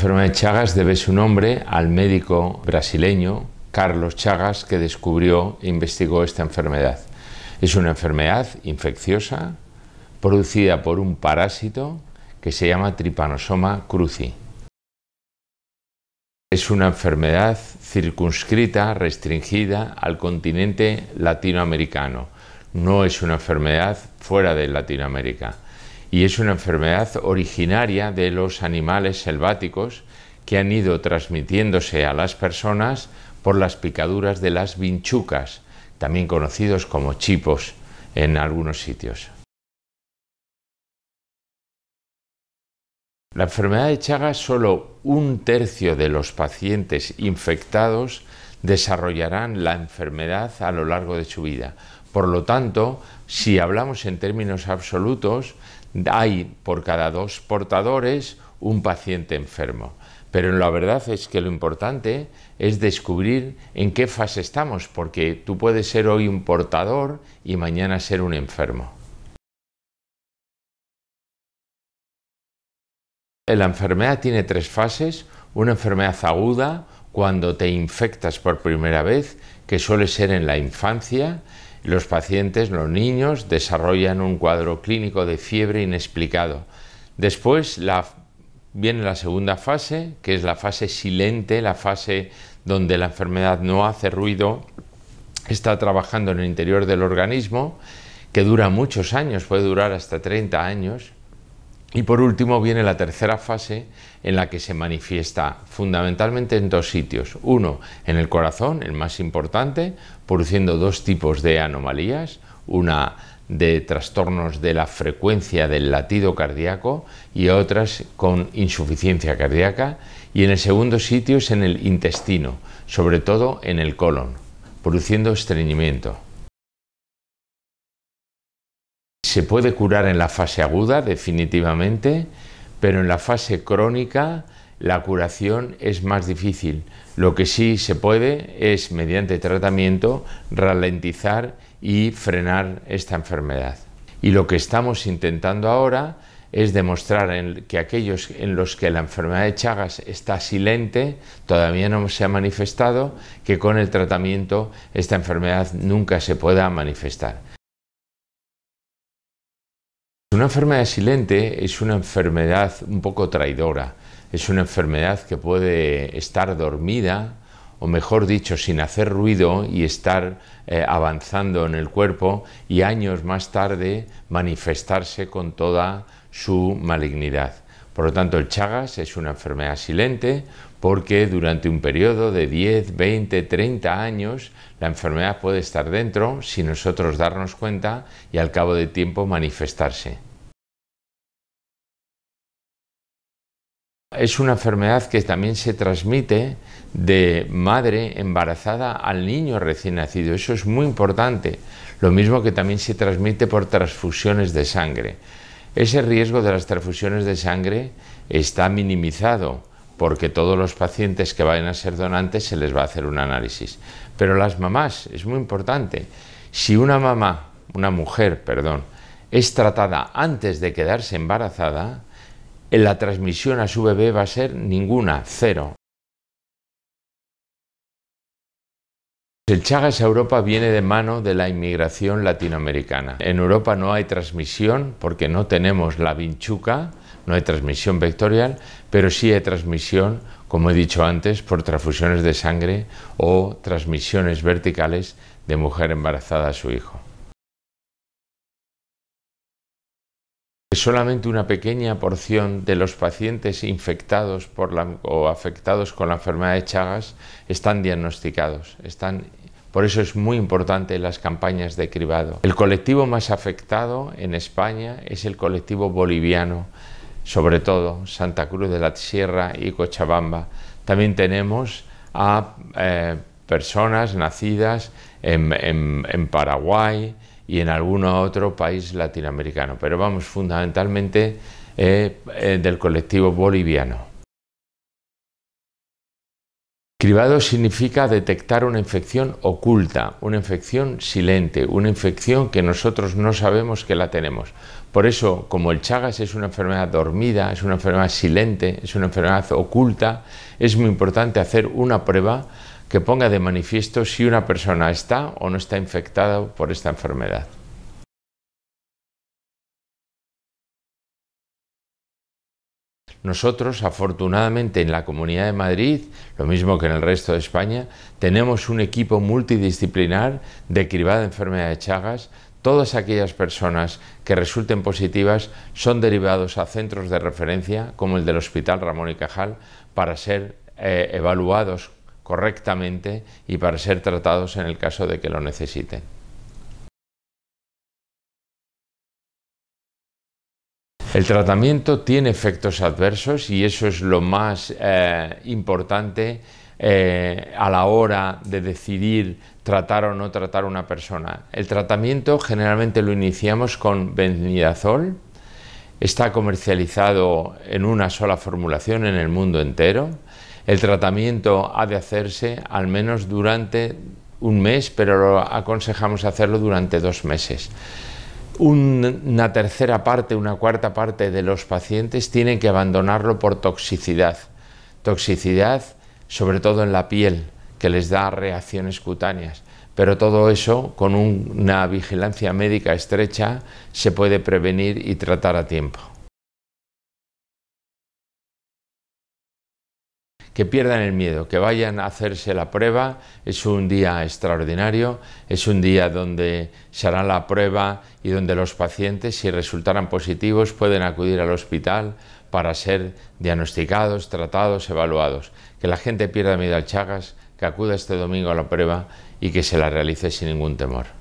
enfermedad de Chagas debe su nombre al médico brasileño Carlos Chagas que descubrió e investigó esta enfermedad. Es una enfermedad infecciosa producida por un parásito que se llama Trypanosoma cruzi. Es una enfermedad circunscrita, restringida al continente latinoamericano. No es una enfermedad fuera de Latinoamérica y es una enfermedad originaria de los animales selváticos que han ido transmitiéndose a las personas por las picaduras de las vinchucas, también conocidos como chipos en algunos sitios. La enfermedad de Chagas, solo un tercio de los pacientes infectados desarrollarán la enfermedad a lo largo de su vida. Por lo tanto, si hablamos en términos absolutos, hay por cada dos portadores un paciente enfermo. Pero la verdad es que lo importante es descubrir en qué fase estamos, porque tú puedes ser hoy un portador y mañana ser un enfermo. La enfermedad tiene tres fases. Una enfermedad aguda, cuando te infectas por primera vez, que suele ser en la infancia, los pacientes, los niños, desarrollan un cuadro clínico de fiebre inexplicado. Después viene la segunda fase, que es la fase silente, la fase donde la enfermedad no hace ruido, está trabajando en el interior del organismo, que dura muchos años, puede durar hasta 30 años, y por último viene la tercera fase en la que se manifiesta fundamentalmente en dos sitios. Uno, en el corazón, el más importante, produciendo dos tipos de anomalías. Una de trastornos de la frecuencia del latido cardíaco y otras con insuficiencia cardíaca. Y en el segundo sitio es en el intestino, sobre todo en el colon, produciendo estreñimiento. Se puede curar en la fase aguda, definitivamente, pero en la fase crónica la curación es más difícil. Lo que sí se puede es, mediante tratamiento, ralentizar y frenar esta enfermedad. Y lo que estamos intentando ahora es demostrar que aquellos en los que la enfermedad de Chagas está silente, todavía no se ha manifestado, que con el tratamiento esta enfermedad nunca se pueda manifestar. Una enfermedad silente es una enfermedad un poco traidora, es una enfermedad que puede estar dormida o mejor dicho, sin hacer ruido y estar eh, avanzando en el cuerpo y años más tarde manifestarse con toda su malignidad. Por lo tanto, el Chagas es una enfermedad silente porque durante un periodo de 10, 20, 30 años la enfermedad puede estar dentro sin nosotros darnos cuenta y al cabo de tiempo manifestarse. Es una enfermedad que también se transmite de madre embarazada al niño recién nacido. Eso es muy importante. Lo mismo que también se transmite por transfusiones de sangre. Ese riesgo de las transfusiones de sangre está minimizado porque todos los pacientes que vayan a ser donantes se les va a hacer un análisis. Pero las mamás, es muy importante, si una mamá, una mujer, perdón, es tratada antes de quedarse embarazada, la transmisión a su bebé va a ser ninguna, cero. El Chagas a Europa viene de mano de la inmigración latinoamericana. En Europa no hay transmisión porque no tenemos la vinchuca, no hay transmisión vectorial, pero sí hay transmisión, como he dicho antes, por transfusiones de sangre o transmisiones verticales de mujer embarazada a su hijo. Solamente una pequeña porción de los pacientes infectados por o afectados con la enfermedad de Chagas están diagnosticados. por eso es muy importante las campañas de cribado. El colectivo más afectado en España es el colectivo boliviano, sobre todo Santa Cruz de la Sierra y Cochabamba. También tenemos a eh, personas nacidas en Paraguay, y en algún otro país latinoamericano, pero vamos fundamentalmente eh, eh, del colectivo boliviano. Cribado significa detectar una infección oculta, una infección silente, una infección que nosotros no sabemos que la tenemos. Por eso, como el Chagas es una enfermedad dormida, es una enfermedad silente, es una enfermedad oculta, es muy importante hacer una prueba que ponga de manifiesto si una persona está o no está infectada por esta enfermedad. Nosotros, afortunadamente, en la Comunidad de Madrid, lo mismo que en el resto de España, tenemos un equipo multidisciplinar de cribada de enfermedad de Chagas. Todas aquellas personas que resulten positivas son derivados a centros de referencia, como el del Hospital Ramón y Cajal, para ser eh, evaluados correctamente y para ser tratados en el caso de que lo necesiten. El tratamiento tiene efectos adversos y eso es lo más eh, importante eh, a la hora de decidir tratar o no tratar a una persona. El tratamiento generalmente lo iniciamos con benzidazol. está comercializado en una sola formulación en el mundo entero el tratamiento ha de hacerse al menos durante un mes, pero aconsejamos hacerlo durante dos meses. Una tercera parte, una cuarta parte de los pacientes tienen que abandonarlo por toxicidad. Toxicidad sobre todo en la piel, que les da reacciones cutáneas. Pero todo eso, con una vigilancia médica estrecha, se puede prevenir y tratar a tiempo. que pierdan el miedo, que vayan a hacerse la prueba. Es un día extraordinario, es un día donde se hará la prueba y donde los pacientes, si resultaran positivos, pueden acudir al hospital para ser diagnosticados, tratados, evaluados. Que la gente pierda miedo al Chagas, que acuda este domingo a la prueba y que se la realice sin ningún temor.